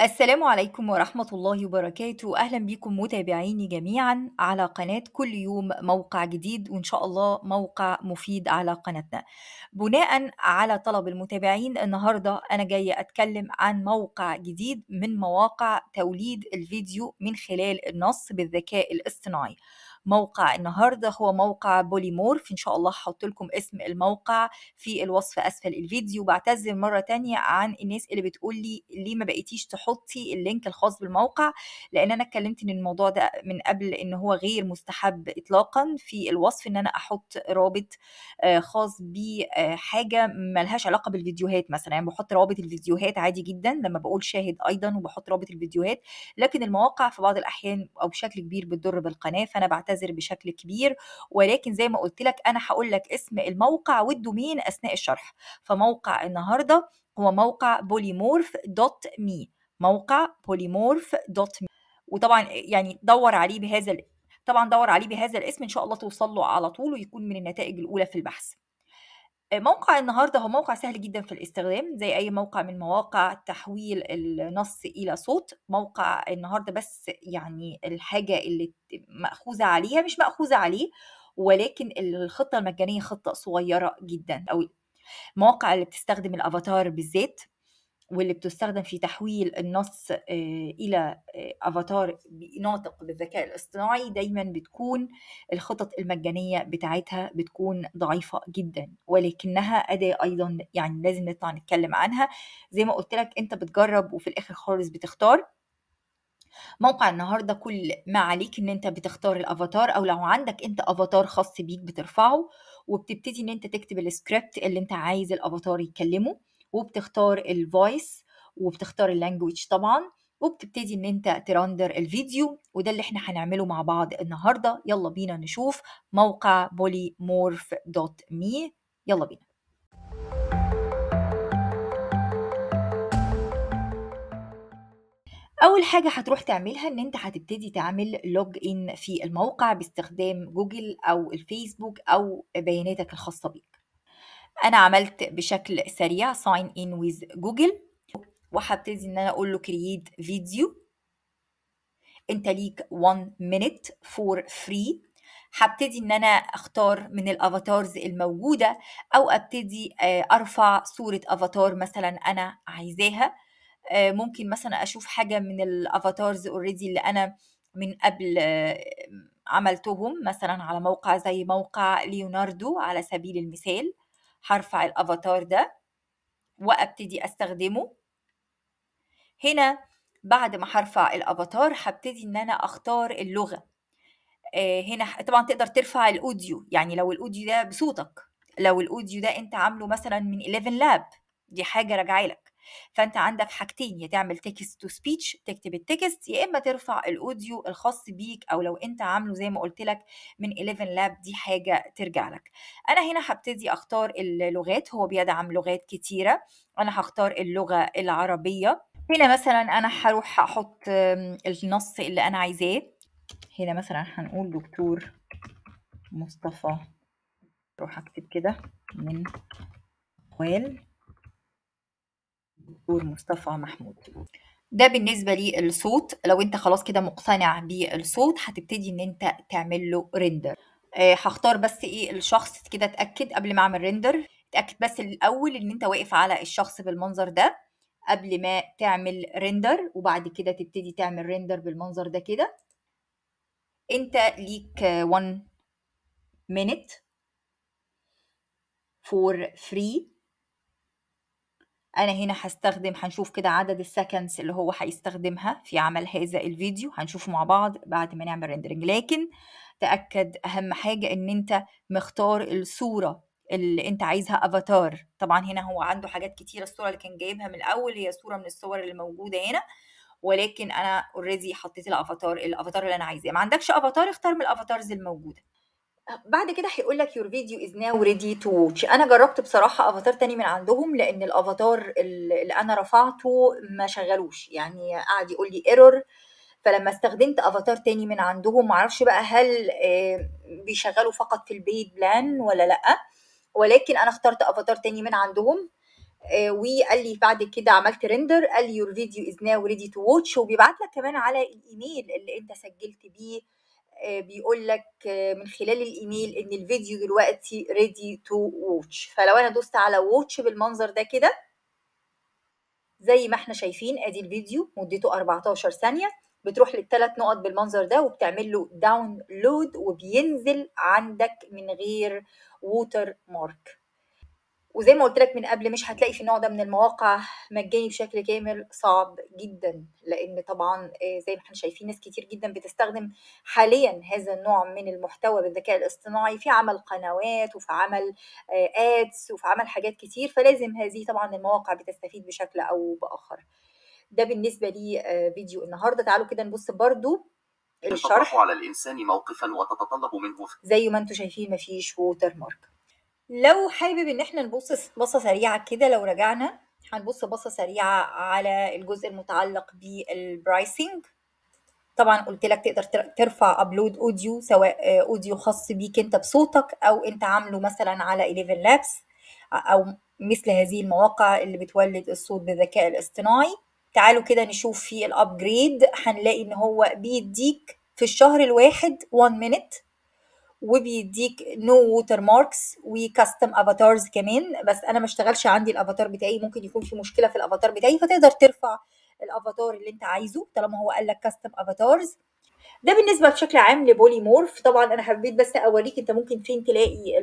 السلام عليكم ورحمة الله وبركاته أهلا بكم متابعيني جميعا على قناة كل يوم موقع جديد وإن شاء الله موقع مفيد على قناتنا بناء على طلب المتابعين النهاردة أنا جاية أتكلم عن موقع جديد من مواقع توليد الفيديو من خلال النص بالذكاء الاصطناعي موقع النهارده هو موقع بوليمورف ان شاء الله هحط لكم اسم الموقع في الوصف اسفل الفيديو بعتذر مره تانية عن الناس اللي بتقول لي ليه ما بقيتيش تحطي اللينك الخاص بالموقع لان انا اتكلمت ان الموضوع ده من قبل ان هو غير مستحب اطلاقا في الوصف ان انا احط رابط آه، خاص بحاجه آه، ملهاش علاقه بالفيديوهات مثلا يعني بحط رابط الفيديوهات عادي جدا لما بقول شاهد ايضا وبحط رابط الفيديوهات لكن المواقع في بعض الاحيان او بشكل كبير بتضر بالقناه فانا بعتذر بعتذر بشكل كبير ولكن زي ما قلت لك انا هقول لك اسم الموقع والدومين اثناء الشرح فموقع النهارده هو موقع بوليمورف دوت مي موقع بوليمورف دوت مي وطبعا يعني دور عليه بهذا طبعا دور عليه بهذا الاسم ان شاء الله توصل له على طول ويكون من النتائج الاولى في البحث آه، موقع النهارده هو موقع سهل جدا في الاستخدام زي اي موقع من مواقع تحويل النص الى صوت موقع النهارده بس يعني الحاجه اللي ماخوذه عليها مش ماخوذه عليه ولكن الخطه المجانيه خطه صغيره جدا قوي مواقع اللي بتستخدم الافاتار بالذات واللي بتستخدم في تحويل النص آه، الى افاتار آه، ناطق بالذكاء الاصطناعي دايما بتكون الخطط المجانيه بتاعتها بتكون ضعيفه جدا ولكنها اداه ايضا يعني لازم نطلع نتكلم عنها زي ما قلت لك انت بتجرب وفي الاخر خالص بتختار موقع النهارده كل ما عليك ان انت بتختار الافاتار او لو عندك انت افاتار خاص بيك بترفعه وبتبتدي ان انت تكتب السكريبت اللي انت عايز الافاتار يتكلمه وبتختار الفويس وبتختار اللانجوج طبعا وبتبتدي ان انت ترندر الفيديو وده اللي احنا هنعمله مع بعض النهارده يلا بينا نشوف موقع polymorph.me يلا بينا اول حاجه هتروح تعملها ان انت هتبتدي تعمل لوج ان في الموقع باستخدام جوجل او الفيسبوك او بياناتك الخاصه بيك انا عملت بشكل سريع ساين ان ويز جوجل وهبتدي ان انا اقول له كرييت فيديو انت ليك 1 مينيت فور فري هبتدي ان انا اختار من الافاتارز الموجوده او ابتدي آه، ارفع صوره افاتار مثلا انا عايزاها آه، ممكن مثلا اشوف حاجه من الافاتارز اوريدي اللي انا من قبل آه، عملتهم مثلا على موقع زي موقع ليوناردو على سبيل المثال هرفع الافاتار ده وابتدي استخدمه هنا بعد ما هرفع الافاتار هبتدي ان انا اختار اللغه آه، هنا طبعا تقدر ترفع الاوديو يعني لو الاوديو ده بصوتك لو الاوديو ده انت عامله مثلا من 11 لاب دي حاجه راجعه لك فانت عندك حاجتين يا تعمل تكست تو سبيتش تكتب التكست يا اما ترفع الاوديو الخاص بيك او لو انت عامله زي ما قلت لك من 11 لاب دي حاجه ترجع لك انا هنا هبتدي اختار اللغات هو بيدعم لغات كتيره انا هختار اللغه العربيه هنا مثلا انا هروح احط النص اللي انا عايزاه هنا مثلا هنقول دكتور مصطفى اروح اكتب كده من اقوال الدكتور مصطفى محمود ده بالنسبة للصوت لو انت خلاص كده مقتنع بالصوت هتبتدي ان انت تعمل له ريندر آه هختار بس ايه الشخص كده اتأكد قبل ما اعمل ريندر اتأكد بس الاول ان انت واقف على الشخص بالمنظر ده قبل ما تعمل ريندر وبعد كده تبتدي تعمل ريندر بالمنظر ده كده انت ليك 1 minute for free انا هنا هستخدم هنشوف كده عدد السكندز اللي هو هيستخدمها في عمل هذا الفيديو هنشوفه مع بعض بعد ما نعمل ريندرنج لكن تاكد اهم حاجه ان انت مختار الصوره اللي انت عايزها افاتار طبعا هنا هو عنده حاجات كتيره الصوره اللي كان جايبها من الاول هي صوره من الصور اللي موجوده هنا ولكن انا اوريدي حطيت الافاتار الافاتار اللي انا عايزاه ما عندكش افاتار اختار من الافاتارز الموجوده بعد كده هيقول لك يور فيديو از ناو ريدي تو انا جربت بصراحه افاتار تاني من عندهم لان الافاتار اللي انا رفعته ما شغلوش يعني قعد يقول لي ايرور فلما استخدمت افاتار تاني من عندهم معرفش بقى هل آه، بيشغلوا فقط في البيد بلان ولا لا ولكن انا اخترت افاتار تاني من عندهم آه، وقال لي بعد كده عملت ريندر قال لي يور فيديو از ناو ريدي تو watch وبيبعت لك كمان على الايميل اللي انت سجلت بيه آه، بيقول لك آه، من خلال الايميل ان الفيديو دلوقتي ريدي تو ووتش فلو انا دوست على ووتش بالمنظر ده كده زي ما احنا شايفين ادي الفيديو مدته 14 ثانيه بتروح للثلاث نقط بالمنظر ده وبتعمل له داونلود وبينزل عندك من غير ووتر مارك وزي ما قلت لك من قبل مش هتلاقي في النوع ده من المواقع مجاني بشكل كامل صعب جدا لان طبعا آه، زي ما احنا شايفين ناس كتير جدا بتستخدم حاليا هذا النوع من المحتوى بالذكاء الاصطناعي في عمل قنوات وفي عمل ادس آه، وفي عمل حاجات كتير فلازم هذه طبعا المواقع بتستفيد بشكل او باخر ده بالنسبه لي آه، فيديو النهارده تعالوا كده نبص برضو الشرح على الانسان موقفا وتتطلب منه زي ما انتم شايفين مفيش ووتر مارك لو حابب ان احنا نبص بصه سريعه كده لو رجعنا هنبص بصه سريعه على الجزء المتعلق بالبرايسنج طبعا قلت لك تقدر ترفع ابلود اوديو سواء اوديو خاص بيك انت بصوتك او انت عامله مثلا على 11 لابس او مثل هذه المواقع اللي بتولد الصوت بالذكاء الاصطناعي تعالوا كده نشوف في الابجريد هنلاقي ان هو بيديك في الشهر الواحد 1 مينت وبيديك نو ووتر ماركس وكاستم افاتارز كمان بس انا ما اشتغلش عندي الافاتار بتاعي ممكن يكون في مشكله في الافاتار بتاعي فتقدر ترفع الافاتار اللي انت عايزه طالما هو قال لك كاستم افاتارز ده بالنسبه بشكل عام لبوليمورف طبعا انا حبيت بس اوريك انت ممكن فين تلاقي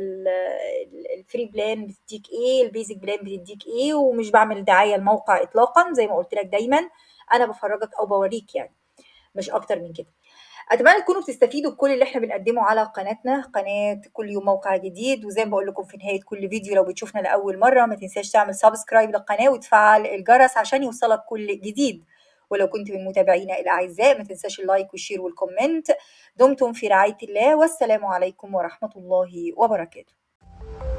الفري بلان بتديك ايه البيزك بلان بتديك ايه ومش بعمل دعايه لموقع اطلاقا زي ما قلت لك دايما انا بفرجك او بوريك يعني مش اكتر من كده اتمنى تكونوا بتستفيدوا بكل اللي احنا بنقدمه على قناتنا قناه كل يوم موقع جديد وزي ما بقول لكم في نهايه كل فيديو لو بتشوفنا لاول مره ما تنساش تعمل سبسكرايب للقناه وتفعل الجرس عشان يوصلك كل جديد ولو كنت من متابعينا الاعزاء ما تنساش اللايك والشير والكومنت دمتم في رعايه الله والسلام عليكم ورحمه الله وبركاته